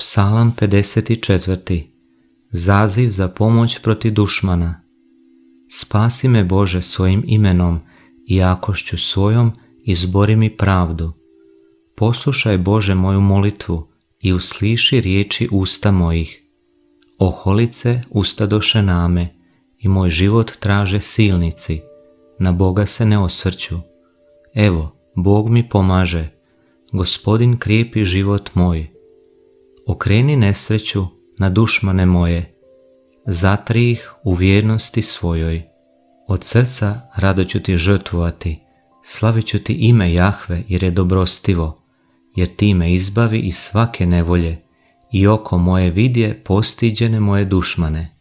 Psalam 54. Zaziv za pomoć proti dušmana. Spasi me Bože svojim imenom i jakošću svojom izbori mi pravdu. Poslušaj Bože moju molitvu i usliši riječi usta mojih. Oholice usta doše name i moj život traže silnici. Na Boga se ne osvrću. Evo, Bog mi pomaže. Gospodin krijepi život moj Okreni nesreću na dušmane moje, zatri ih u vjernosti svojoj. Od srca rado ću ti žrtvovati, slavit ću ti ime Jahve jer je dobrostivo, jer ti me izbavi iz svake nevolje i oko moje vidje postiđene moje dušmane.